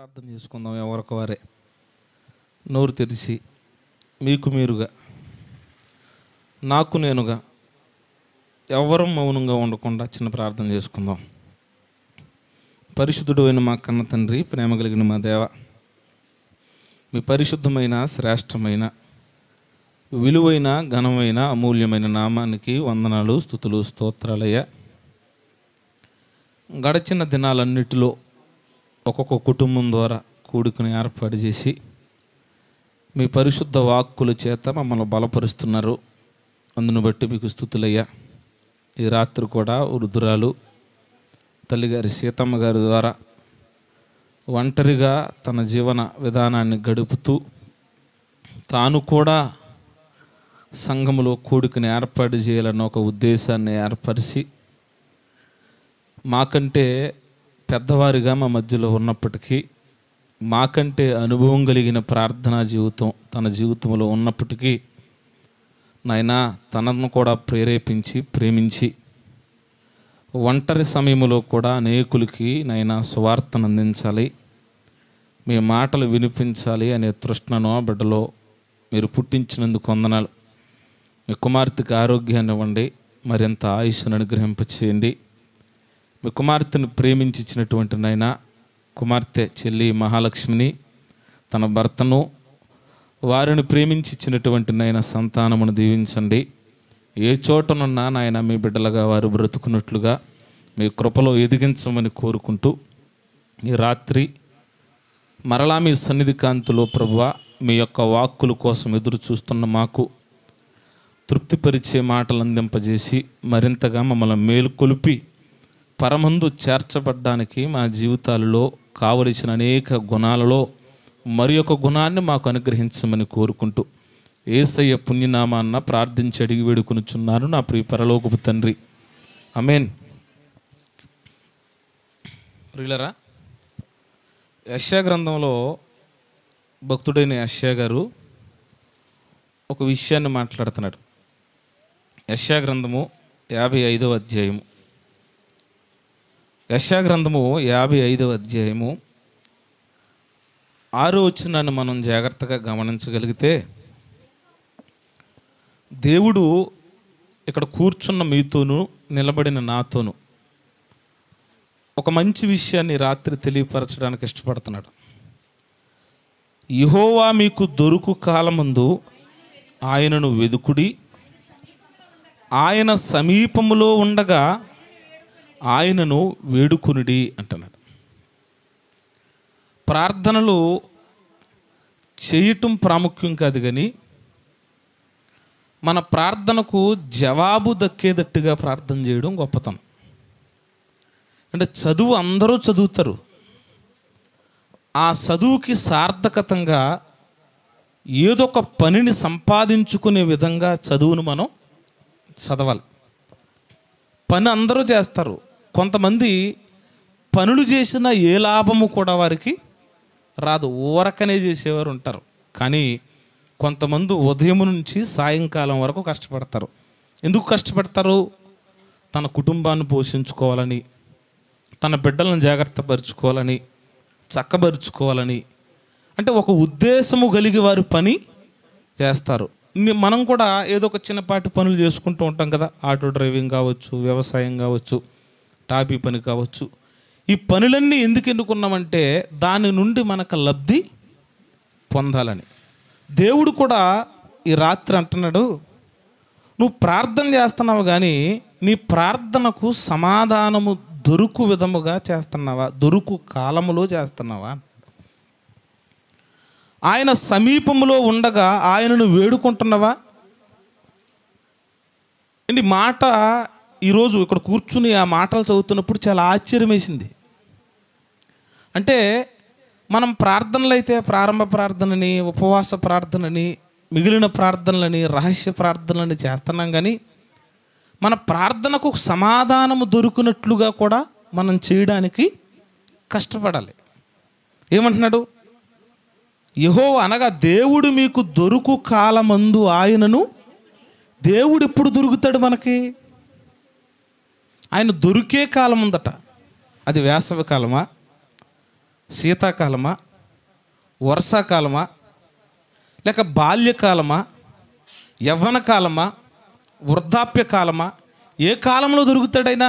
ప్రార్థన చేసుకుందాం ఎవరికి వారే నోరు తెరిచి మీకు మీరుగా నాకు నేనుగా ఎవరు మౌనంగా ఉండకుండా చిన్న ప్రార్థన చేసుకుందాం పరిశుద్ధుడు అయిన మా కన్న తండ్రి ప్రేమ కలిగిన మా దేవ మీ పరిశుద్ధమైన శ్రేష్టమైన విలువైన ఘనమైన అమూల్యమైన నామానికి వందనాలు స్థుతులు స్తోత్రాలయ్య గడిచిన దినాలన్నిటిలో ఒక్కొక్క కుటుంబం ద్వారా కూడుకుని ఏర్పాటు చేసి మీ పరిశుద్ధ వాక్కుల చేత మమ్మల్ని బలపరుస్తున్నారు అందును బట్టి మీకు స్థుతులయ్యా ఈ రాత్రి కూడా వృద్ధురాలు తల్లిగారి సీతమ్మ గారి ద్వారా ఒంటరిగా తన జీవన విధానాన్ని గడుపుతూ తాను కూడా సంఘములో కూడుకుని ఏర్పాటు చేయాలన్న ఒక ఉద్దేశాన్ని ఏర్పరిచి మాకంటే పెద్దవారుగా మా మధ్యలో ఉన్నప్పటికీ మాకంటే అనుభవం కలిగిన ప్రార్థనా జీవితం తన జీవితంలో ఉన్నప్పటికీ నాయన తనను కూడా ప్రేరేపించి ప్రేమించి ఒంటరి సమయంలో కూడా అనేకులకి నాయన సువార్తను అందించాలి మీ మాటలు వినిపించాలి అనే తృష్ణను బిడ్డలో మీరు పుట్టించినందుకు వందనాలు మీ కుమార్తెకి ఆరోగ్యాన్ని ఇవ్వండి మరింత ఆయుష్ను అనుగ్రహింపచేయండి మీ కుమార్తెను ప్రేమించినటువంటి నాయన కుమార్తె చెల్లి మహాలక్ష్మిని తన భర్తను వారిని ప్రేమించినటువంటి నాయన సంతానమును దీవించండి ఏ చోటనున్నా నాయన మీ బిడ్డలుగా వారు బ్రతుకున్నట్లుగా మీ కృపలో ఎదిగించమని కోరుకుంటూ ఈ రాత్రి మరలా మీ సన్నిధి కాంతిలో ప్రభువ మీ యొక్క వాక్కుల కోసం ఎదురు చూస్తున్న మాకు తృప్తిపరిచే మాటలు అందింపజేసి మరింతగా మమ్మల్ని మేలుకొలిపి పరమందు చేర్చబడ్డానికి మా జీవితాలలో కావలసిన అనేక గుణాలలో మరి ఒక గుణాన్ని మాకు అనుగ్రహించమని కోరుకుంటూ ఏసయ్య పుణ్యనామాన్న ప్రార్థించి అడిగి వేడుకునుచున్నాను నా ప్రియ పరలోకపు తండ్రి అమేన్ ప్రియులరా యశ్యా గ్రంథంలో భక్తుడైన యశ్యా గారు ఒక విషయాన్ని మాట్లాడుతున్నాడు యశ్యా గ్రంథము యాభై ఐదవ అధ్యాయము యశాగ్రంథము యాభై ఐదవ అధ్యాయము ఆరో వచ్చినాన్ని మనం జాగ్రత్తగా గమనించగలిగితే దేవుడు ఇక్కడ కూర్చున్న మీతోను నిలబడిన నాతోనూ ఒక మంచి విషయాన్ని రాత్రి తెలియపరచడానికి ఇష్టపడుతున్నాడు ఇహోవా మీకు దొరుకు కాలమందు ఆయనను వెదుకుడి ఆయన సమీపములో ఉండగా ఆయనను వేడుకునుడి అంటున్నాడు ప్రార్థనలు చేయటం ప్రాముఖ్యం కాదు కానీ మన ప్రార్థనకు జవాబు దక్కేటట్టుగా ప్రార్థన చేయడం గొప్పతనం అంటే చదువు అందరూ చదువుతారు ఆ చదువుకి సార్థకతంగా ఏదో ఒక పనిని సంపాదించుకునే విధంగా చదువును మనం చదవాలి పని అందరూ చేస్తారు కొంతమంది పనులు చేసిన ఏ లాభము కూడా వారికి రాదు ఊరకనే చేసేవారు ఉంటారు కానీ కొంతమంది ఉదయం నుంచి సాయంకాలం వరకు కష్టపడతారు ఎందుకు కష్టపడతారు తన కుటుంబాన్ని పోషించుకోవాలని తన బిడ్డలను జాగ్రత్త పరుచుకోవాలని చక్కబరుచుకోవాలని అంటే ఒక ఉద్దేశము కలిగి వారు పని చేస్తారు మనం కూడా ఏదో ఒక చిన్నపాటి పనులు చేసుకుంటూ ఉంటాం కదా ఆటో డ్రైవింగ్ కావచ్చు వ్యవసాయం కావచ్చు టాపీ పని కావచ్చు ఈ పనులన్నీ ఎందుకు ఎన్నుకున్నామంటే దాని నుండి మనకు లబ్ధి పొందాలని దేవుడు కూడా ఈ రాత్రి అంటున్నాడు నువ్వు ప్రార్థన చేస్తున్నావు కానీ నీ ప్రార్థనకు సమాధానము దొరుకు విధముగా చేస్తున్నావా దొరుకు కాలములో చేస్తున్నావా ఆయన సమీపంలో ఉండగా ఆయనను వేడుకుంటున్నావా అండి మాట ఈరోజు ఇక్కడ కూర్చుని ఆ మాటలు చదువుతున్నప్పుడు చాలా ఆశ్చర్యం వేసింది అంటే మనం ప్రార్థనలు అయితే ప్రారంభ ప్రార్థనని ఉపవాస ప్రార్థనని మిగిలిన ప్రార్థనలని రహస్య ప్రార్థనలని చేస్తున్నాం కానీ మన ప్రార్థనకు సమాధానము దొరికినట్లుగా కూడా మనం చేయడానికి కష్టపడాలి ఏమంటున్నాడు యహో అనగా దేవుడు మీకు దొరుకు కాలమందు ఆయనను దేవుడు ఎప్పుడు దొరుకుతాడు మనకి ఆయన దొరికే కాలం ఉందట అది వేసవి కాలమా శీతాకాలమా వర్షాకాలమా లేక బాల్యకాలమా యవ్వన కాలమా వృద్ధాప్య కాలమా ఏ కాలంలో దొరుకుతాడైనా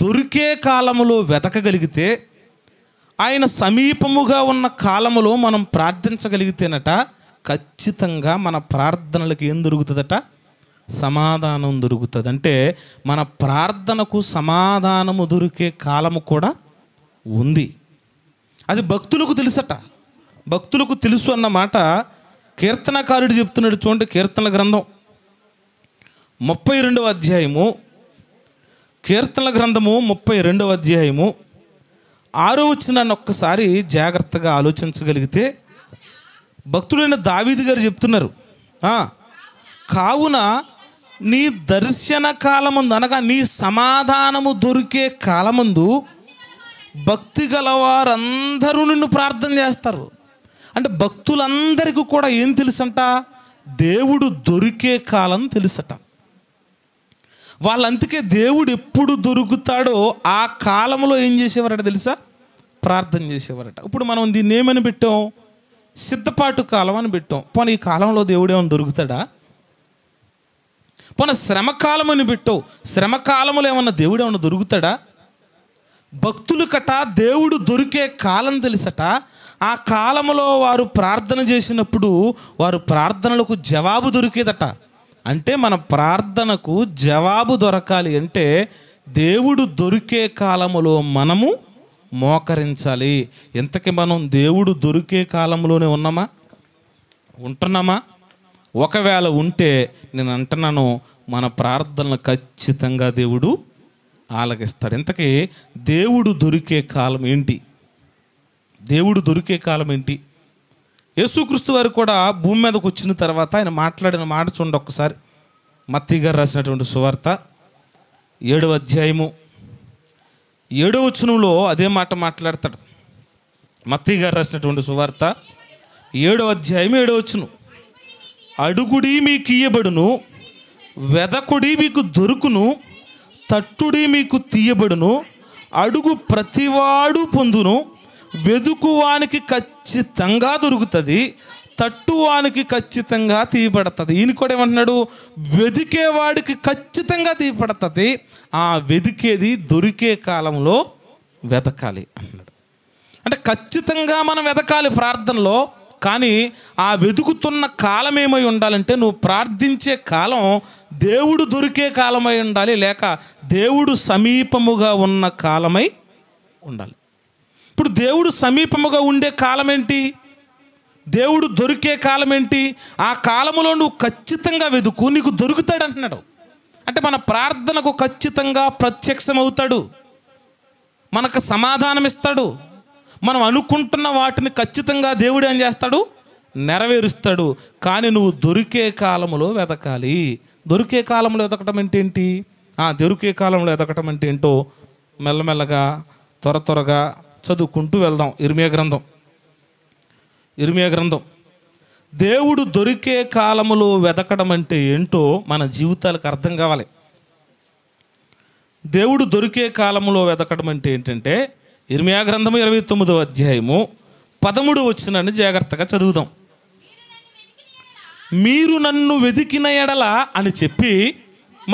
దొరికే కాలములో వెతకగలిగితే ఆయన సమీపముగా ఉన్న కాలములో మనం ప్రార్థించగలిగితేనట ఖచ్చితంగా మన ప్రార్థనలకు ఏం దొరుకుతుందట సమాధానం దొరుకుతుంది అంటే మన ప్రార్థనకు సమాధానము దొరికే కాలము కూడా ఉంది అది భక్తులకు తెలుసట భక్తులకు తెలుసు అన్నమాట కీర్తనకారుడు చెప్తున్నాడు చూడండి కీర్తన గ్రంథం ముప్పై రెండవ అధ్యాయము కీర్తన గ్రంథము ముప్పై రెండవ అధ్యాయము ఆరో వచ్చినాన్ని ఒక్కసారి జాగ్రత్తగా ఆలోచించగలిగితే భక్తుడైన దావీది గారు చెప్తున్నారు కావున నీ దర్శన కాలముందు అనగా నీ సమాధానము దొరికే కాలమందు భక్తి గలవారందరూ నిన్ను ప్రార్థన చేస్తారు అంటే భక్తులందరికీ కూడా ఏం తెలుసంట దేవుడు దొరికే కాలం తెలుసట వాళ్ళంతకే దేవుడు ఎప్పుడు దొరుకుతాడో ఆ కాలంలో ఏం చేసేవారట తెలుసా ప్రార్థన చేసేవారట ఇప్పుడు మనం దీన్ని ఏమని పెట్టాం సిద్ధపాటు కాలం అని పెట్టాం పోనీ ఈ కాలంలో దేవుడు ఏమైనా దొరుకుతాడా పోనీ శ్రమకాలముని బిట్టు శ్రమకాలములు ఏమన్నా దేవుడు ఏమన్నా దొరుకుతాడా భక్తులు కట దేవుడు దొరికే కాలం తెలుసట ఆ కాలంలో వారు ప్రార్థన చేసినప్పుడు వారు ప్రార్థనలకు జవాబు దొరికేదట అంటే మన ప్రార్థనకు జవాబు దొరకాలి అంటే దేవుడు దొరికే కాలములో మనము మోకరించాలి ఎంతకి మనం దేవుడు దొరికే కాలంలోనే ఉన్నామా ఉంటున్నామా ఒకవేళ ఉంటే నేను అంటున్నాను మన ప్రార్థనలు ఖచ్చితంగా దేవుడు ఆలగిస్తాడు ఇంతకీ దేవుడు దొరికే కాలం ఏంటి దేవుడు దొరికే కాలం ఏంటి యేసుక్రీస్తు వారు కూడా భూమి మీదకు వచ్చిన తర్వాత ఆయన మాట్లాడిన మాట చూడండి ఒక్కసారి మత్తి గారు రాసినటువంటి సువార్త ఏడవ అధ్యాయము ఏడవ వచనంలో అదే మాట మాట్లాడతాడు మత్తి గారు రాసినటువంటి సువార్త ఏడవ అధ్యాయం ఏడవ వచనం అడుగుడి మీకు ఇయ్యబడును వెదకుడి మీకు దొరుకును తట్టుడి మీకు తీయబడును అడుగు ప్రతివాడు పొందును వెదుకువానికి ఖచ్చితంగా దొరుకుతుంది తట్టువానికి ఖచ్చితంగా తీయబడుతుంది ఈయన కూడా ఏమంటున్నాడు వెదికేవాడికి ఖచ్చితంగా తీయబడుతుంది ఆ వెదికేది దొరికే కాలంలో వెతకాలి అన్నాడు అంటే ఖచ్చితంగా మనం వెతకాలి ప్రార్థనలో కానీ ఆ వెతుకుతున్న కాలం ఏమై ఉండాలంటే నువ్వు ప్రార్థించే కాలం దేవుడు దొరికే కాలమై ఉండాలి లేక దేవుడు సమీపముగా ఉన్న కాలమై ఉండాలి ఇప్పుడు దేవుడు సమీపముగా ఉండే కాలం ఏంటి దేవుడు దొరికే కాలం ఏంటి ఆ కాలంలో నువ్వు ఖచ్చితంగా వెతుకు నీకు దొరుకుతాడు అంటున్నాడు అంటే మన ప్రార్థనకు ఖచ్చితంగా ప్రత్యక్షమవుతాడు మనకు సమాధానం ఇస్తాడు మనం అనుకుంటున్న వాటిని ఖచ్చితంగా దేవుడు ఏం చేస్తాడు నెరవేరుస్తాడు కానీ నువ్వు దొరికే కాలంలో వెతకాలి దొరికే కాలంలో వెతకటం అంటే ఏంటి ఆ దొరికే కాలంలో వెతకటం అంటే ఏంటో మెల్లమెల్లగా త్వర త్వరగా చదువుకుంటూ వెళ్దాం ఇర్మియా గ్రంథం ఇర్మియా గ్రంథం దేవుడు దొరికే కాలంలో వెతకడం అంటే ఏంటో మన జీవితాలకు అర్థం కావాలి దేవుడు దొరికే కాలంలో వెతకడం అంటే ఏంటంటే ఇర్మియా గ్రంథము ఇరవై తొమ్మిదో అధ్యాయము పదమూడు వచ్చినాన్ని జాగ్రత్తగా చదువుదాం మీరు నన్ను వెతికిన ఎడల అని చెప్పి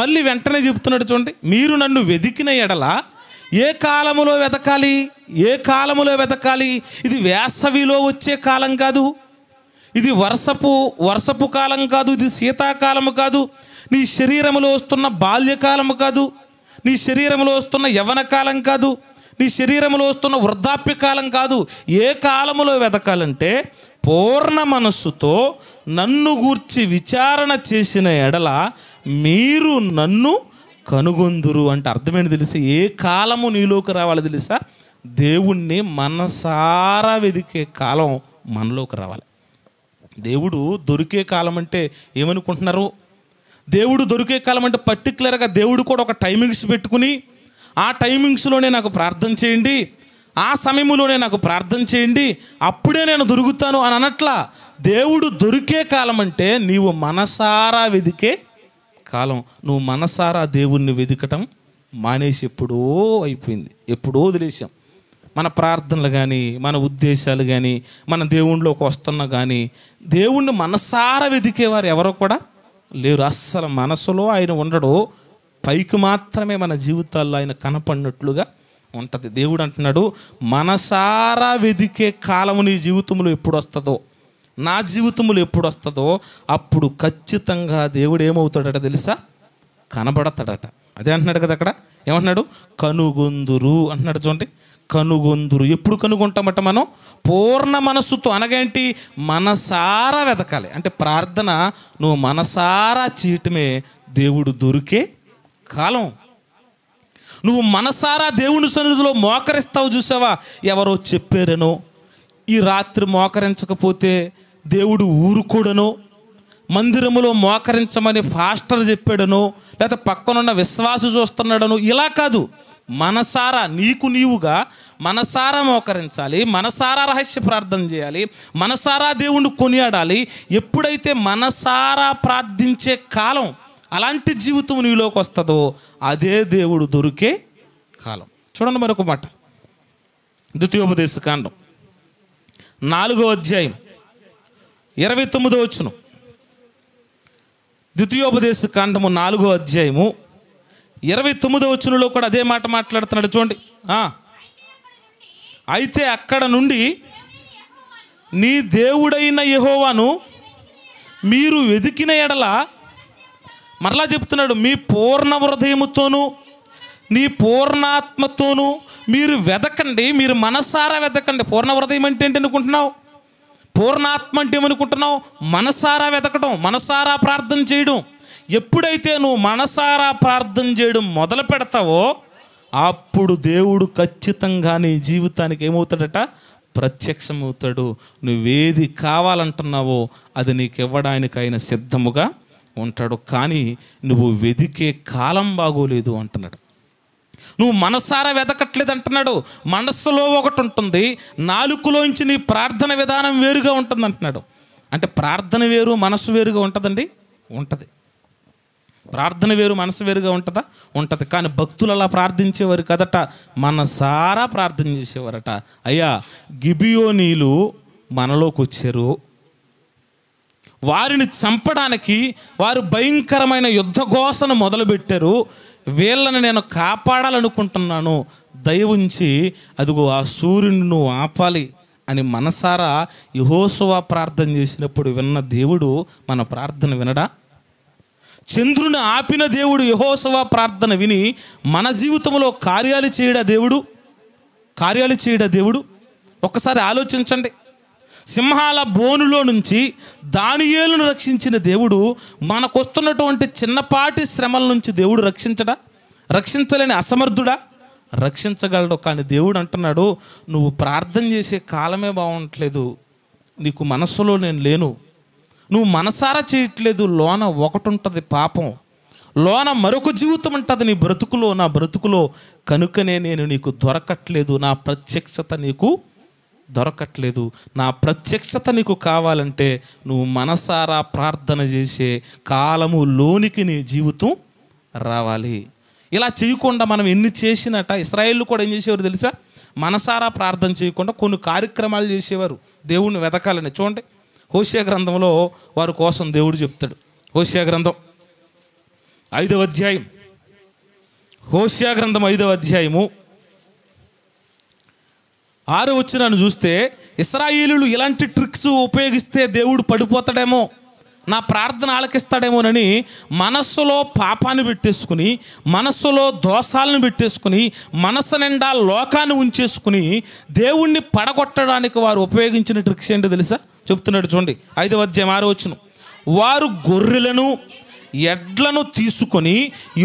మళ్ళీ వెంటనే చెప్తున్నాడు చూడండి మీరు నన్ను వెతికిన ఎడల ఏ కాలములో వెతకాలి ఏ కాలములో వెతకాలి ఇది వేసవిలో వచ్చే కాలం కాదు ఇది వర్షపు వర్షపు కాలం కాదు ఇది శీతాకాలము కాదు నీ శరీరంలో వస్తున్న బాల్యకాలము కాదు నీ శరీరంలో వస్తున్న యవనకాలం కాదు నీ శరీరంలో వస్తున్న వృద్ధాప్య కాలం కాదు ఏ కాలంలో వెతకాలంటే పూర్ణ మనస్సుతో నన్ను గూర్చి విచారణ చేసిన ఎడల మీరు నన్ను కనుగొందురు అంటే అర్థమైంది తెలుసా ఏ కాలము నీలోకి రావాలి తెలుసా దేవుణ్ణి మనసారా వెదికే కాలం మనలోకి రావాలి దేవుడు దొరికే కాలం అంటే ఏమనుకుంటున్నారు దేవుడు దొరికే కాలం అంటే పర్టికులర్గా దేవుడు కూడా ఒక టైమింగ్స్ పెట్టుకుని ఆ టైమింగ్స్లోనే నాకు ప్రార్థన చేయండి ఆ సమయంలోనే నాకు ప్రార్థన చేయండి అప్పుడే నేను దొరుకుతాను అని అనట్లా దేవుడు దొరికే కాలం అంటే నీవు మనసారా వెదికే కాలం నువ్వు మనసారా దేవుణ్ణి వెదకటం మానేసి ఎప్పుడో అయిపోయింది ఎప్పుడో వదిలేసాం మన ప్రార్థనలు కానీ మన ఉద్దేశాలు కానీ మన దేవుణ్ణిలోకి వస్తున్నా కానీ దేవుణ్ణి మనసారా వెదికేవారు ఎవరో కూడా లేరు అస్సలు మనసులో ఆయన ఉండడు పైకి మాత్రమే మన జీవితాల్లో ఆయన కనపడినట్లుగా ఉంటుంది దేవుడు అంటున్నాడు మనసారా వెదికే కాలము నీ జీవితంలో ఎప్పుడు వస్తుందో నా జీవితంలో ఎప్పుడు వస్తుందో అప్పుడు ఖచ్చితంగా దేవుడు ఏమవుతాడట తెలుసా కనబడతాడట అదే అంటున్నాడు కదా అక్కడ ఏమంటున్నాడు కనుగొందురు అంటున్నాడు చూడండి కనుగొందురు ఎప్పుడు కనుగొంటామట మనం పూర్ణ మనస్సుతో అనగేంటి మనసారా వెతకాలి అంటే ప్రార్థన నువ్వు మనసారా చీటమే దేవుడు దొరికే కాలం నువ్వు మనసారా దేవుని సన్నిధిలో మోకరిస్తావు చూసావా ఎవరో చెప్పారనో ఈ రాత్రి మోకరించకపోతే దేవుడు ఊరుకోడనో మందిరములో మోకరించమని ఫాస్టర్ చెప్పాడనో లేకపోతే పక్కనున్న విశ్వాసం చూస్తున్నాడనో ఇలా కాదు మనసారా నీకు నీవుగా మనసారా మోకరించాలి మనసారా రహస్య ప్రార్థన చేయాలి మనసారా దేవుణ్ణి కొనియాడాలి ఎప్పుడైతే మనసారా ప్రార్థించే కాలం అలాంటి జీవితం నీలోకి వస్తుందో అదే దేవుడు దొరికే కాలం చూడండి మరొక మాట ద్వితీయోపదేశ కాండం నాలుగో అధ్యాయం ఇరవై తొమ్మిదో వచ్చును ద్వితీయోపదేశ కాండము నాలుగో అధ్యాయము ఇరవై తొమ్మిదో వచ్చునలో కూడా అదే మాట మాట్లాడుతున్నాడు చూడండి అయితే అక్కడ నుండి నీ దేవుడైన యహోవాను మీరు వెతికిన ఎడల మరలా చెప్తున్నాడు మీ పూర్ణ హృదయముతోనూ నీ పూర్ణాత్మతోనూ మీరు వెదకండి మీరు మనసారా వెదకండి పూర్ణ హృదయం అంటే ఏంటి అనుకుంటున్నావు పూర్ణాత్మ అంటే ఏమనుకుంటున్నావు మనసారా వెతకడం మనసారా ప్రార్థన చేయడం ఎప్పుడైతే నువ్వు మనసారా ప్రార్థన చేయడం మొదలు పెడతావో అప్పుడు దేవుడు ఖచ్చితంగా నీ జీవితానికి ఏమవుతాడట ప్రత్యక్షమవుతాడు నువ్వేది కావాలంటున్నావో అది నీకు ఇవ్వడానికి సిద్ధముగా ఉంటాడు కానీ నువ్వు వెదికే కాలం బాగోలేదు అంటున్నాడు నువ్వు మనసారా వెదకట్లేదు అంటున్నాడు మనస్సులో ఒకటి ఉంటుంది నాలుకలోంచి నీ ప్రార్థన విధానం వేరుగా ఉంటుంది అంటున్నాడు అంటే ప్రార్థన వేరు మనసు వేరుగా ఉంటుందండి ఉంటుంది ప్రార్థన వేరు మనసు వేరుగా ఉంటుందా ఉంటుంది కానీ భక్తులు అలా ప్రార్థించేవారు కదట మనసారా ప్రార్థన చేసేవారట అయ్యా గిబియోనీలు మనలోకి వచ్చారు వారిని చంపడానికి వారు భయంకరమైన యుద్ధ ఘోషను మొదలుపెట్టారు వీళ్ళని నేను కాపాడాలనుకుంటున్నాను దయవుంచి అదిగో ఆ సూర్యుని నువ్వు ఆపాలి అని మనసారా యహోసువా ప్రార్థన చేసినప్పుడు విన్న దేవుడు మన ప్రార్థన వినడా చంద్రుని ఆపిన దేవుడు యహోసవ ప్రార్థన విని మన జీవితంలో కార్యాలు చేయడా దేవుడు కార్యాలు చేయడా దేవుడు ఒక్కసారి ఆలోచించండి సింహాల బోనులో నుంచి దానియేలను రక్షించిన దేవుడు మనకొస్తున్నటువంటి చిన్నపాటి శ్రమల నుంచి దేవుడు రక్షించడా రక్షించలేని అసమర్థుడా రక్షించగలడు కానీ దేవుడు అంటున్నాడు నువ్వు ప్రార్థన చేసే కాలమే బాగుండట్లేదు నీకు మనస్సులో నేను లేను నువ్వు మనసారా చేయట్లేదు లోన ఒకటి ఉంటుంది పాపం లోన మరొక జీవితం ఉంటుంది నీ బ్రతుకులో నా బ్రతుకులో కనుకనే నేను నీకు దొరకట్లేదు నా ప్రత్యక్షత నీకు దొరకట్లేదు నా ప్రత్యక్షత నీకు కావాలంటే నువ్వు మనసారా ప్రార్థన చేసే కాలము లోనికి నీ జీవితం రావాలి ఇలా చేయకుండా మనం ఎన్ని చేసినట ఇస్రాయేళ్ళు కూడా ఏం చేసేవారు తెలుసా మనసారా ప్రార్థన చేయకుండా కొన్ని కార్యక్రమాలు చేసేవారు దేవుణ్ణి వెతకాలని చూడండి హోషియా గ్రంథంలో వారి కోసం దేవుడు చెప్తాడు హోషియా గ్రంథం ఐదవ అధ్యాయం హోషియా గ్రంథం ఐదవ అధ్యాయము ఆరు వచ్చినాను చూస్తే ఇస్రాయిలు ఇలాంటి ట్రిక్స్ ఉపయోగిస్తే దేవుడు పడిపోతాడేమో నా ప్రార్థన ఆలకిస్తాడేమోనని మనస్సులో పాపాన్ని పెట్టేసుకుని మనస్సులో దోషాలను పెట్టేసుకుని మనసు నిండా లోకాన్ని ఉంచేసుకుని దేవుణ్ణి పడగొట్టడానికి వారు ఉపయోగించిన ట్రిక్స్ ఏంటో తెలుసా చెప్తున్నాడు చూడండి ఐదు అధ్యాయం ఆరు వచ్చిన వారు గొర్రెలను ఎడ్లను తీసుకొని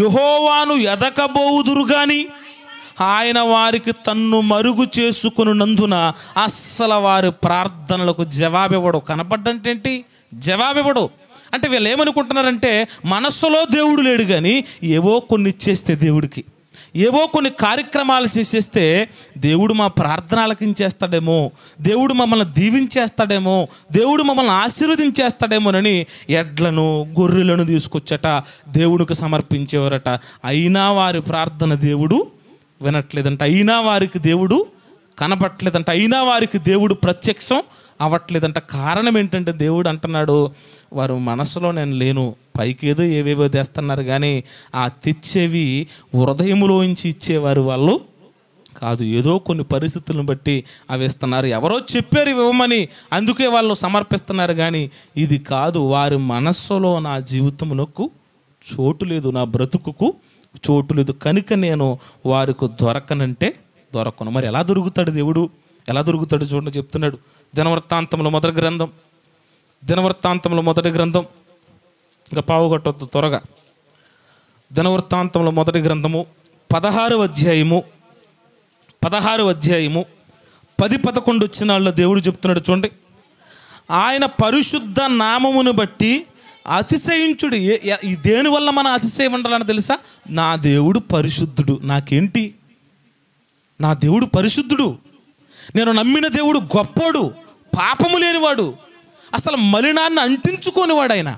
యుహోవాను ఎదకబోదురు కానీ ఆయన వారికి తన్ను మరుగు చేసుకున్నందున అస్సలు వారి ప్రార్థనలకు జవాబివ్వడు కనపడ్డంటేంటి జవాబివ్వడు అంటే వీళ్ళు ఏమనుకుంటున్నారంటే మనస్సులో దేవుడు లేడు కానీ ఏవో కొన్ని ఇచ్చేస్తే దేవుడికి ఏవో కొన్ని కార్యక్రమాలు చేసేస్తే దేవుడు మా ప్రార్థనలకి చేస్తాడేమో దేవుడు మమ్మల్ని దీవించేస్తాడేమో దేవుడు మమ్మల్ని ఆశీర్వదించేస్తాడేమోనని ఎడ్లను గొర్రెలను తీసుకొచ్చట దేవుడికి సమర్పించేవారట అయినా వారి ప్రార్థన దేవుడు వినట్లేదంట అయినా వారికి దేవుడు కనపట్లేదంట అయినా వారికి దేవుడు ప్రత్యక్షం అవ్వట్లేదంట కారణం ఏంటంటే దేవుడు అంటున్నాడు వారు మనసులో నేను లేను పైకేదో ఏవేవో తెస్తున్నారు కానీ ఆ తెచ్చేవి నుంచి ఇచ్చేవారు వాళ్ళు కాదు ఏదో కొన్ని పరిస్థితులను బట్టి అవి ఇస్తున్నారు ఎవరో చెప్పారు ఇవ్వమని అందుకే వాళ్ళు సమర్పిస్తున్నారు కానీ ఇది కాదు వారి మనస్సులో నా జీవితంలోకు చోటు లేదు నా బ్రతుకుకు చోటు లేదు కనుక నేను వారికి దొరకనంటే దొరకను మరి ఎలా దొరుకుతాడు దేవుడు ఎలా దొరుకుతాడు చూడండి చెప్తున్నాడు దినవృత్తాంతంలో మొదటి గ్రంథం దినవృత్తాంతంలో మొదటి గ్రంథం ఇంకా పావుగొట్టొద్దు త్వరగా దినవృత్తాంతంలో మొదటి గ్రంథము పదహారు అధ్యాయము పదహారు అధ్యాయము పది పదకొండు వచ్చిన దేవుడు చెప్తున్నాడు చూడండి ఆయన పరిశుద్ధ నామమును బట్టి అతిశయించుడు దేని వల్ల మనం అతిశయం ఉండాలని తెలుసా నా దేవుడు పరిశుద్ధుడు నాకేంటి నా దేవుడు పరిశుద్ధుడు నేను నమ్మిన దేవుడు గొప్పోడు పాపము లేనివాడు అసలు మలినాన్ని అంటించుకోనివాడు ఆయన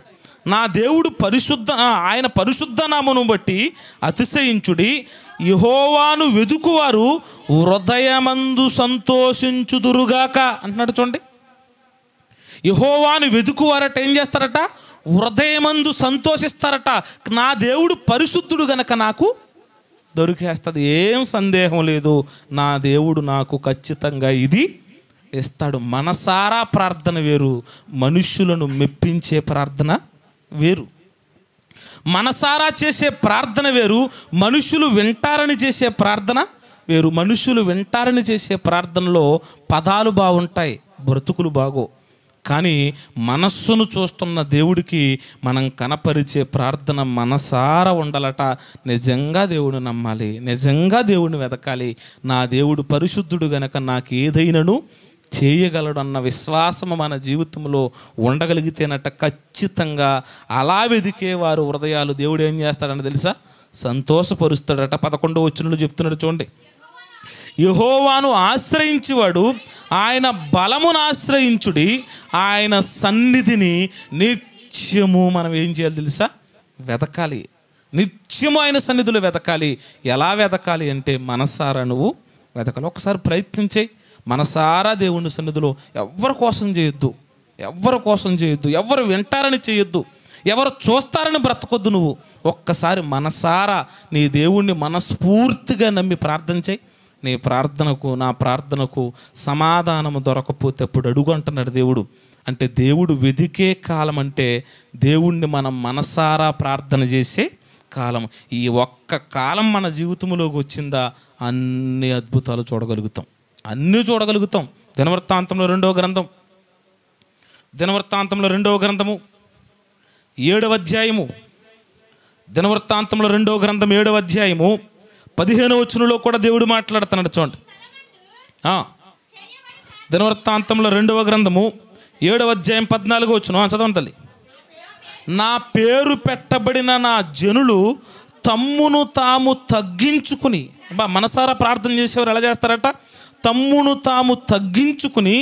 నా దేవుడు పరిశుద్ధ ఆయన పరిశుద్ధ నామను బట్టి అతిశయించుడి యహోవాను వెదుకువారు హృదయమందు సంతోషించుదురుగాక అంటున్నాడు చూడండి యహోవాను వెదుకువారట ఏం చేస్తారట హృదయమందు సంతోషిస్తారట నా దేవుడు పరిశుద్ధుడు గనక నాకు దొరికేస్తుంది ఏం సందేహం లేదు నా దేవుడు నాకు ఖచ్చితంగా ఇది ఇస్తాడు మనసారా ప్రార్థన వేరు మనుష్యులను మెప్పించే ప్రార్థన వేరు మనసారా చేసే ప్రార్థన వేరు మనుషులు వింటారని చేసే ప్రార్థన వేరు మనుషులు వింటారని చేసే ప్రార్థనలో పదాలు బాగుంటాయి బ్రతుకులు బాగో కానీ మనస్సును చూస్తున్న దేవుడికి మనం కనపరిచే ప్రార్థన మనసార ఉండాలట నిజంగా దేవుడు నమ్మాలి నిజంగా దేవుడిని వెతకాలి నా దేవుడు పరిశుద్ధుడు గనక నాకు ఏదైనాను చేయగలడు అన్న విశ్వాసం మన జీవితంలో ఉండగలిగితేనట ఖచ్చితంగా అలా వెదికే వారు హృదయాలు దేవుడు ఏం చేస్తాడని తెలుసా సంతోషపరుస్తాడట పదకొండో వచ్చినట్లు చెప్తున్నాడు చూడండి యహోవాను ఆశ్రయించువాడు ఆయన బలమును ఆశ్రయించుడి ఆయన సన్నిధిని నిత్యము మనం ఏం చేయాలి తెలుసా వెతకాలి నిత్యము ఆయన సన్నిధులు వెతకాలి ఎలా వెతకాలి అంటే మనసారా నువ్వు వెతకాలి ఒకసారి ప్రయత్నించే మనసారా దేవుని సన్నిధిలో ఎవరి కోసం చేయొద్దు ఎవరి కోసం చేయొద్దు ఎవరు వింటారని చేయొద్దు ఎవరు చూస్తారని బ్రతకొద్దు నువ్వు ఒక్కసారి మనసారా నీ దేవుణ్ణి మనస్ఫూర్తిగా నమ్మి ప్రార్థన చేయి నీ ప్రార్థనకు నా ప్రార్థనకు సమాధానము దొరకపోతే అప్పుడు అడుగు అంటున్నాడు దేవుడు అంటే దేవుడు వెదికే కాలం అంటే దేవుణ్ణి మనం మనసారా ప్రార్థన చేసే కాలం ఈ ఒక్క కాలం మన జీవితంలోకి వచ్చిందా అన్ని అద్భుతాలు చూడగలుగుతాం అన్నీ చూడగలుగుతాం దినవృత్తాంతంలో రెండవ గ్రంథం దినవృత్తాంతంలో రెండవ గ్రంథము ఏడవ అధ్యాయము దినవృత్తాంతంలో రెండవ గ్రంథం ఏడవ అధ్యాయము పదిహేను వచనంలో కూడా దేవుడు మాట్లాడుతున్నాడు చూడండి దినవృత్తాంతంలో రెండవ గ్రంథము ఏడవ అధ్యాయం పద్నాలుగు వచ్చును చదవండి తల్లి నా పేరు పెట్టబడిన నా జనులు తమ్మును తాము తగ్గించుకుని బా మనసారా ప్రార్థన చేసేవారు ఎలా చేస్తారట తమ్మును తాము తగ్గించుకుని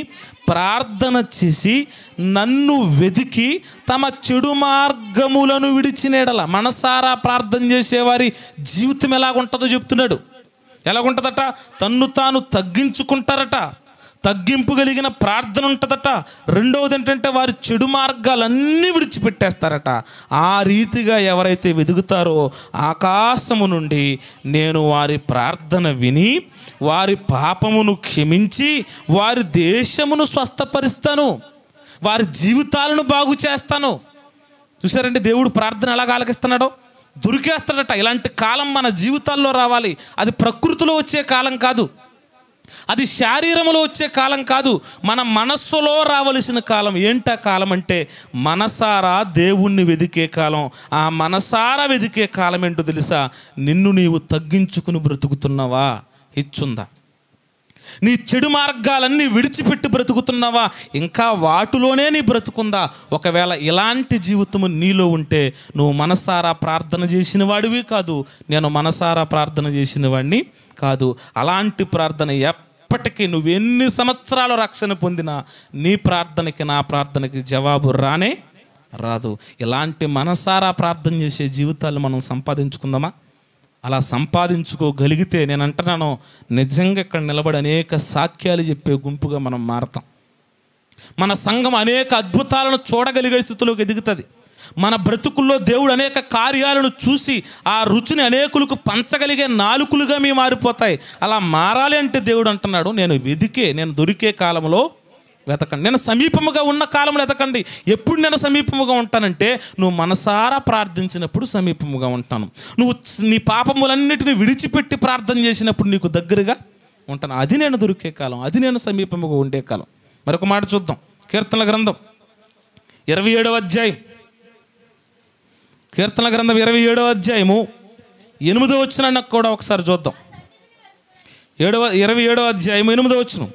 ప్రార్థన చేసి నన్ను వెతికి తమ చెడు మార్గములను విడిచినేడల మనసారా ప్రార్థన చేసేవారి జీవితం ఎలాగుంటుందో చెప్తున్నాడు ఎలాగుంటుందట తన్ను తాను తగ్గించుకుంటారట తగ్గింపు కలిగిన ప్రార్థన ఉంటుందట రెండవది ఏంటంటే వారు చెడు మార్గాలన్నీ విడిచిపెట్టేస్తారట ఆ రీతిగా ఎవరైతే వెదుగుతారో ఆకాశము నుండి నేను వారి ప్రార్థన విని వారి పాపమును క్షమించి వారి దేశమును స్వస్థపరుస్తాను వారి జీవితాలను బాగు చేస్తాను చూసారండి దేవుడు ప్రార్థన ఎలాగ ఆలకిస్తున్నాడో దొరికేస్తాడట ఇలాంటి కాలం మన జీవితాల్లో రావాలి అది ప్రకృతిలో వచ్చే కాలం కాదు అది శారీరంలో వచ్చే కాలం కాదు మన మనస్సులో రావలసిన కాలం ఏంటా కాలం అంటే మనసారా దేవుణ్ణి వెదికే కాలం ఆ మనసారా వెదికే కాలం ఏంటో తెలుసా నిన్ను నీవు తగ్గించుకుని బ్రతుకుతున్నావా ఇచ్చుందా నీ చెడు మార్గాలన్నీ విడిచిపెట్టి బ్రతుకుతున్నావా ఇంకా వాటిలోనే నీ బ్రతుకుందా ఒకవేళ ఇలాంటి జీవితము నీలో ఉంటే నువ్వు మనసారా ప్రార్థన చేసిన వాడివి కాదు నేను మనసారా ప్రార్థన చేసిన వాడిని కాదు అలాంటి ప్రార్థన ఎప్పటికీ నువ్వు ఎన్ని సంవత్సరాలు రక్షణ పొందినా నీ ప్రార్థనకి నా ప్రార్థనకి జవాబు రానే రాదు ఇలాంటి మనసారా ప్రార్థన చేసే జీవితాలు మనం సంపాదించుకుందామా అలా సంపాదించుకోగలిగితే నేను అంటున్నాను నిజంగా ఇక్కడ నిలబడి అనేక సాఖ్యాలు చెప్పే గుంపుగా మనం మారతాం మన సంఘం అనేక అద్భుతాలను చూడగలిగే స్థితిలోకి ఎదుగుతుంది మన బ్రతుకుల్లో దేవుడు అనేక కార్యాలను చూసి ఆ రుచిని అనేకులకు పంచగలిగే నాలుకలుగా మీ మారిపోతాయి అలా మారాలి అంటే దేవుడు అంటున్నాడు నేను వెదికే నేను దొరికే కాలంలో వెతకండి నేను సమీపముగా ఉన్న కాలంలో వెతకండి ఎప్పుడు నేను సమీపముగా ఉంటానంటే నువ్వు మనసారా ప్రార్థించినప్పుడు సమీపముగా ఉంటాను నువ్వు నీ పాపములన్నిటిని విడిచిపెట్టి ప్రార్థన చేసినప్పుడు నీకు దగ్గరగా ఉంటాను అది నేను దొరికే కాలం అది నేను సమీపముగా ఉండే కాలం మరొక మాట చూద్దాం కీర్తనల గ్రంథం ఇరవై ఏడవ అధ్యాయం కీర్తన గ్రంథం ఇరవై ఏడవ అధ్యాయము ఎనిమిదో వచ్చిన కూడా ఒకసారి చూద్దాం ఏడవ ఇరవై ఏడవ అధ్యాయం ఎనిమిదో వచ్చినాం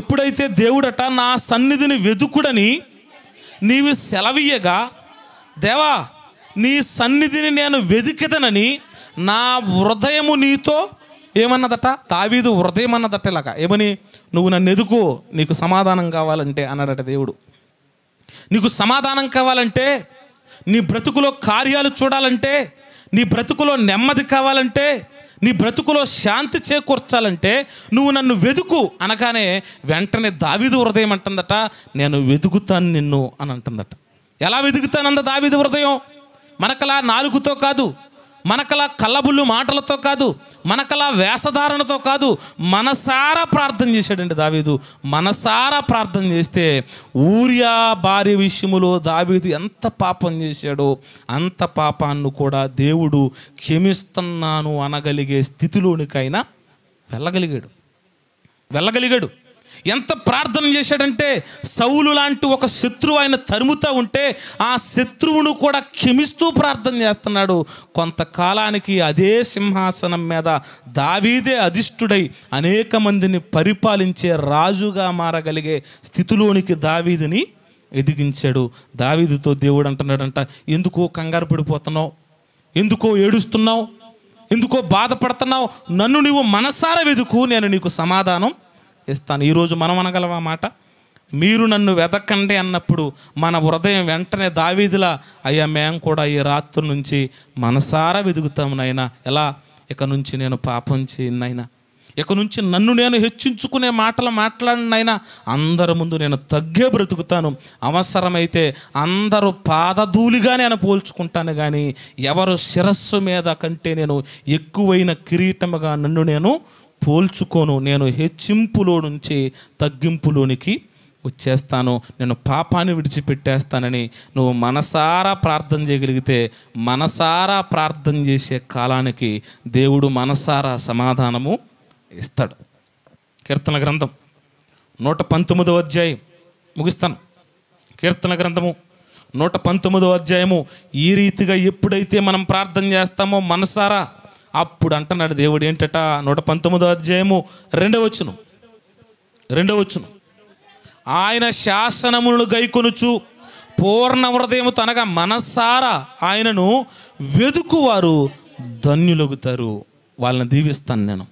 ఎప్పుడైతే దేవుడట నా సన్నిధిని వెదుకుడని నీవు సెలవీయగా దేవా నీ సన్నిధిని నేను వెదికెదనని నా హృదయము నీతో ఏమన్నదట తావీదు హృదయం అన్నదట ఇలాగా ఏమని నువ్వు నన్ను ఎదుకు నీకు సమాధానం కావాలంటే అన్నాడట దేవుడు నీకు సమాధానం కావాలంటే నీ బ్రతుకులో కార్యాలు చూడాలంటే నీ బ్రతుకులో నెమ్మది కావాలంటే నీ బ్రతుకులో శాంతి చేకూర్చాలంటే నువ్వు నన్ను వెతుకు అనగానే వెంటనే దావిదు హృదయం అంటుందట నేను వెతుకుతాను నిన్ను అని అంటుందట ఎలా వెతుకుతానంద దావిదు హృదయం మనకలా నాలుగుతో కాదు మనకలా కలబులు మాటలతో కాదు మనకలా వేషధారణతో కాదు మనసారా ప్రార్థన చేశాడండి దావీదు మనసారా ప్రార్థన చేస్తే ఊరియా భార్య విషయములో దావీదు ఎంత పాపం చేశాడో అంత పాపాన్ని కూడా దేవుడు క్షమిస్తున్నాను అనగలిగే స్థితిలోనికైనా వెళ్ళగలిగాడు వెళ్ళగలిగాడు ఎంత ప్రార్థన చేశాడంటే సౌలు లాంటి ఒక శత్రువు ఆయన తరుముతూ ఉంటే ఆ శత్రువును కూడా క్షమిస్తూ ప్రార్థన చేస్తున్నాడు కొంతకాలానికి అదే సింహాసనం మీద దావీదే అధిష్ఠుడై అనేక మందిని పరిపాలించే రాజుగా మారగలిగే స్థితిలోనికి దావీదిని ఎదిగించాడు దావీదుతో దేవుడు అంటున్నాడంట ఎందుకో కంగారు పడిపోతున్నావు ఎందుకో ఏడుస్తున్నావు ఎందుకో బాధపడుతున్నావు నన్ను నీవు మనసార వెదుకు నేను నీకు సమాధానం ఇస్తాను ఈరోజు మనం అనగలవా మాట మీరు నన్ను వెతకండి అన్నప్పుడు మన హృదయం వెంటనే దావీదిలా అయ్యా మేము కూడా ఈ రాత్రి నుంచి మనసారా వెతుకుతాము నాయన ఎలా ఇక నుంచి నేను పాపం చేయనైనా ఇక నుంచి నన్ను నేను హెచ్చించుకునే మాటలు మాట్లాడినైనా అందరి ముందు నేను తగ్గే బ్రతుకుతాను అవసరమైతే అందరూ పాదధూలిగా నేను పోల్చుకుంటాను కానీ ఎవరు శిరస్సు మీద కంటే నేను ఎక్కువైన కిరీటముగా నన్ను నేను పోల్చుకోను నేను హెచ్చింపులో నుంచి తగ్గింపులోనికి వచ్చేస్తాను నేను పాపాన్ని విడిచిపెట్టేస్తానని నువ్వు మనసారా ప్రార్థన చేయగలిగితే మనసారా ప్రార్థన చేసే కాలానికి దేవుడు మనసారా సమాధానము ఇస్తాడు కీర్తన గ్రంథం నూట పంతొమ్మిదవ అధ్యాయం ముగిస్తాను కీర్తన గ్రంథము నూట పంతొమ్మిదవ అధ్యాయము ఈ రీతిగా ఎప్పుడైతే మనం ప్రార్థన చేస్తామో మనసారా అప్పుడు అంటున్నాడు దేవుడు ఏంటట నూట పంతొమ్మిదో అధ్యాయము రెండవచ్చును రెండవచ్చును ఆయన శాసనములను గైకొనుచు పూర్ణ హృదయము తనగా మనస్సారా ఆయనను వెదుకువారు ధన్యులగుతారు వాళ్ళని దీవిస్తాను నేను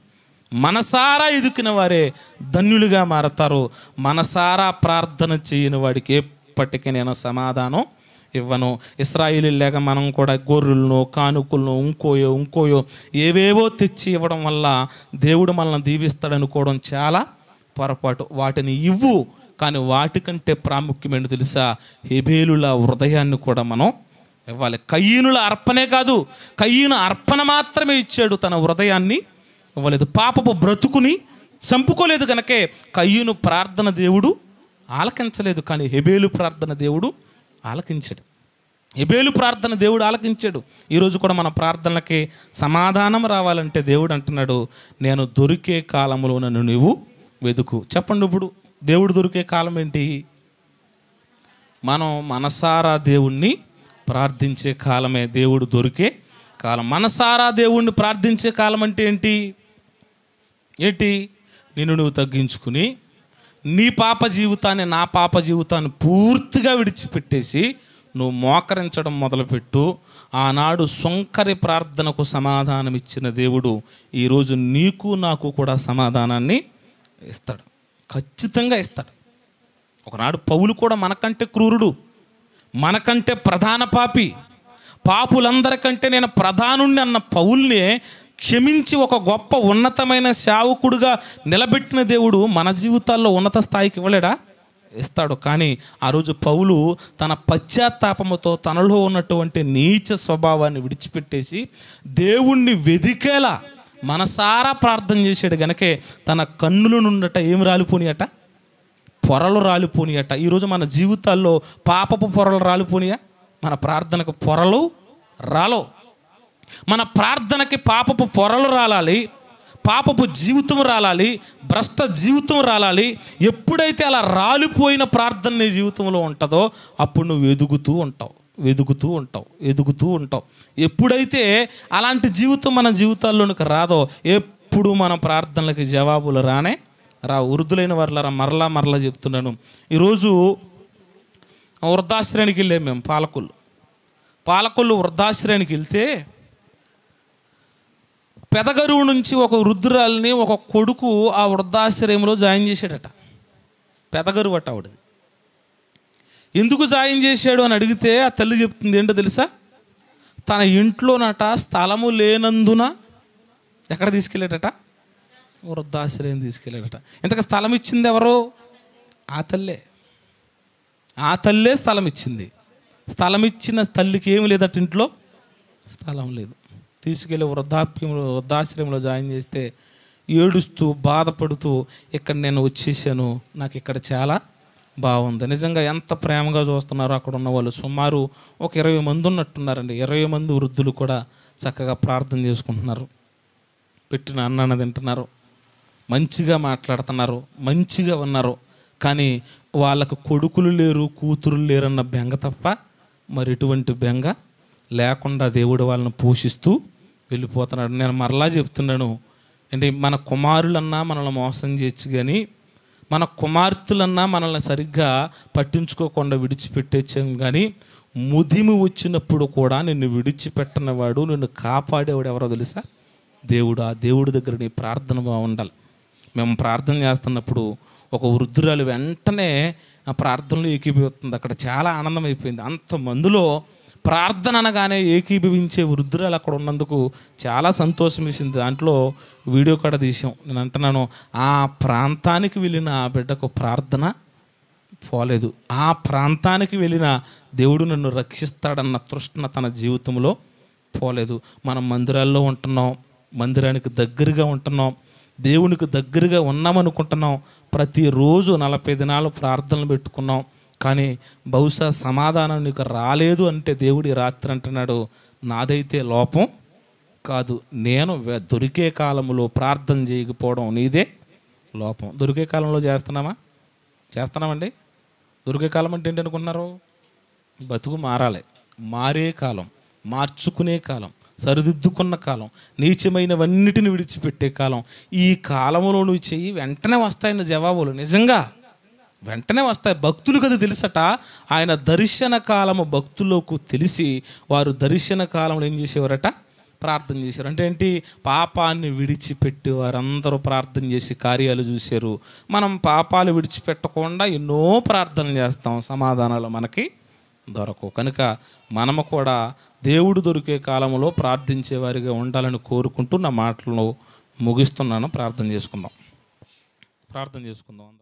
మనసారా ఎదుకిన వారే ధన్యులుగా మారతారు మనసారా ప్రార్థన చేయని వాడికి ఎప్పటికీ నేను సమాధానం ఇవ్వను ఇస్రాయిలు లేక మనం కూడా గొర్రెలను కానుకలను ఇంకోయో ఇంకోయో ఏవేవో తెచ్చి ఇవ్వడం వల్ల దేవుడు మనల్ని దీవిస్తాడనుకోవడం చాలా పొరపాటు వాటిని ఇవ్వు కానీ వాటికంటే ప్రాముఖ్యమైన తెలుసా హెబేలుల హృదయాన్ని కూడా మనం ఇవ్వాలి కయ్యనుల అర్పణే కాదు కయ్యను అర్పణ మాత్రమే ఇచ్చాడు తన హృదయాన్ని ఇవ్వలేదు పాపపు బ్రతుకుని చంపుకోలేదు కనుకే కయ్యూను ప్రార్థన దేవుడు ఆలకించలేదు కానీ హెబేలు ప్రార్థన దేవుడు ఆలకించాడు ఎబేలు ప్రార్థన దేవుడు ఆలకించాడు ఈరోజు కూడా మన ప్రార్థనలకి సమాధానం రావాలంటే దేవుడు అంటున్నాడు నేను దొరికే కాలంలో నన్ను నువ్వు వెతుకు చెప్పండి ఇప్పుడు దేవుడు దొరికే కాలం ఏంటి మనం మనసారా దేవుణ్ణి ప్రార్థించే కాలమే దేవుడు దొరికే కాలం మనసారా దేవుణ్ణి ప్రార్థించే కాలం అంటే ఏంటి ఏంటి నిన్ను నువ్వు తగ్గించుకుని నీ పాప జీవితాన్ని నా పాప జీవితాన్ని పూర్తిగా విడిచిపెట్టేసి నువ్వు మోకరించడం మొదలుపెట్టు ఆనాడు సొంకరి ప్రార్థనకు సమాధానం ఇచ్చిన దేవుడు ఈరోజు నీకు నాకు కూడా సమాధానాన్ని ఇస్తాడు ఖచ్చితంగా ఇస్తాడు ఒకనాడు పౌలు కూడా మనకంటే క్రూరుడు మనకంటే ప్రధాన పాపి పాపులందరికంటే నేను ప్రధానుణ్ణి అన్న పౌల్నే క్షమించి ఒక గొప్ప ఉన్నతమైన శావుకుడుగా నిలబెట్టిన దేవుడు మన జీవితాల్లో ఉన్నత స్థాయికి ఇవ్వలేడా ఇస్తాడు కానీ ఆ రోజు పౌలు తన పశ్చాత్తాపముతో తనలో ఉన్నటువంటి నీచ స్వభావాన్ని విడిచిపెట్టేసి దేవుణ్ణి వెదికేలా మనసారా ప్రార్థన చేశాడు గనకే తన కన్నుల నుండట ఏం రాలిపోనియట పొరలు రాలిపోనియట ఈరోజు మన జీవితాల్లో పాపపు పొరలు రాలిపోనియా మన ప్రార్థనకు పొరలు రాలో మన ప్రార్థనకి పాపపు పొరలు రాలాలి పాపపు జీవితం రాలాలి భ్రష్ట జీవితం రాలాలి ఎప్పుడైతే అలా రాలిపోయిన ప్రార్థన నీ జీవితంలో ఉంటుందో అప్పుడు నువ్వు ఎదుగుతూ ఉంటావు వెదుగుతూ ఉంటావు ఎదుగుతూ ఉంటావు ఎప్పుడైతే అలాంటి జీవితం మన జీవితాల్లోనికి రాదో ఎప్పుడు మన ప్రార్థనలకి జవాబులు రానే రా వృద్ధులైన రా మరలా మరలా చెప్తున్నాను ఈరోజు వృద్ధాశ్రయానికి వెళ్ళాము మేము పాలకొల్లు పాలకొల్లు వృద్ధాశ్రయానికి వెళ్తే పెదగరువు నుంచి ఒక రుద్రాల్ని ఒక కొడుకు ఆ వృద్ధాశ్రయంలో జాయిన్ చేశాడట పెదగరువు అట ఆవిడది ఎందుకు జాయిన్ చేశాడు అని అడిగితే ఆ తల్లి చెప్తుంది ఏంటో తెలుసా తన ఇంట్లోనట స్థలము లేనందున ఎక్కడ తీసుకెళ్ళాడట వృద్ధాశ్రయం తీసుకెళ్ళాడట ఇంతకు స్థలం ఇచ్చింది ఎవరు ఆ తల్లే ఆ తల్లే స్థలం ఇచ్చింది స్థలం ఇచ్చిన తల్లికి ఏమి లేదట ఇంట్లో స్థలం లేదు తీసుకెళ్ళి వృద్ధాప్యంలో వృద్ధాశ్రమంలో జాయిన్ చేస్తే ఏడుస్తూ బాధపడుతూ ఇక్కడ నేను వచ్చేసాను నాకు ఇక్కడ చాలా బాగుంది నిజంగా ఎంత ప్రేమగా చూస్తున్నారో అక్కడ ఉన్న వాళ్ళు సుమారు ఒక ఇరవై మంది ఉన్నట్టున్నారండి ఇరవై మంది వృద్ధులు కూడా చక్కగా ప్రార్థన చేసుకుంటున్నారు పెట్టిన అన్నాన్ని తింటున్నారు మంచిగా మాట్లాడుతున్నారు మంచిగా ఉన్నారు కానీ వాళ్ళకు కొడుకులు లేరు కూతురులు లేరన్న బెంగ తప్ప మరి ఎటువంటి బెంగ లేకుండా దేవుడు వాళ్ళని పోషిస్తూ వెళ్ళిపోతున్నాడు నేను మరలా చెప్తున్నాను అంటే మన కుమారులన్నా మనల్ని మోసం చేయొచ్చు కానీ మన కుమార్తెలన్నా మనల్ని సరిగ్గా పట్టించుకోకుండా విడిచిపెట్టేచ్చాం కానీ ముదిమి వచ్చినప్పుడు కూడా నిన్ను విడిచిపెట్టనివాడు నిన్ను కాపాడేవాడు ఎవరో తెలుసా దేవుడు ఆ దేవుడి దగ్గర నీ ప్రార్థన బాగుండాలి మేము ప్రార్థన చేస్తున్నప్పుడు ఒక వృద్ధురాలు వెంటనే ఆ ప్రార్థనలు ఏకీపోతుంది అక్కడ చాలా ఆనందం అయిపోయింది అంతమందిలో ప్రార్థన అనగానే ఏకీభవించే వృద్ధురాలు అక్కడ ఉన్నందుకు చాలా సంతోషం వేసింది దాంట్లో వీడియో కూడా తీసాం నేను అంటున్నాను ఆ ప్రాంతానికి వెళ్ళిన ఆ బిడ్డకు ప్రార్థన పోలేదు ఆ ప్రాంతానికి వెళ్ళిన దేవుడు నన్ను రక్షిస్తాడన్న తృష్ణ తన జీవితంలో పోలేదు మనం మందిరాల్లో ఉంటున్నాం మందిరానికి దగ్గరగా ఉంటున్నాం దేవునికి దగ్గరగా ఉన్నామనుకుంటున్నాం ప్రతిరోజు నలభై దినాలు ప్రార్థనలు పెట్టుకున్నాం కానీ బహుశా సమాధానం నీకు రాలేదు అంటే దేవుడి రాత్రి అంటున్నాడు నాదైతే లోపం కాదు నేను దొరికే కాలంలో ప్రార్థన చేయకపోవడం నీదే లోపం దొరికే కాలంలో చేస్తున్నామా చేస్తున్నామండి దొరికే కాలం అంటే ఏంటి అనుకున్నారు బతుకు మారాలి మారే కాలం మార్చుకునే కాలం సరిదిద్దుకున్న కాలం నీచమైనవన్నిటిని విడిచిపెట్టే కాలం ఈ కాలంలో నువ్వు చెయ్యి వెంటనే వస్తాయన్న జవాబులు నిజంగా వెంటనే వస్తాయి భక్తులు కదా తెలుసట ఆయన దర్శన కాలము భక్తులకు తెలిసి వారు దర్శన కాలంలో ఏం చేసేవారట ప్రార్థన చేశారు అంటే ఏంటి పాపాన్ని విడిచిపెట్టి వారందరూ ప్రార్థన చేసి కార్యాలు చూశారు మనం పాపాలు విడిచిపెట్టకుండా ఎన్నో ప్రార్థనలు చేస్తాం సమాధానాలు మనకి దొరకవు కనుక మనము కూడా దేవుడు దొరికే కాలంలో ప్రార్థించేవారిగా ఉండాలని కోరుకుంటూ నా మాటలను ముగిస్తున్నాను ప్రార్థన చేసుకుందాం ప్రార్థన చేసుకుందాం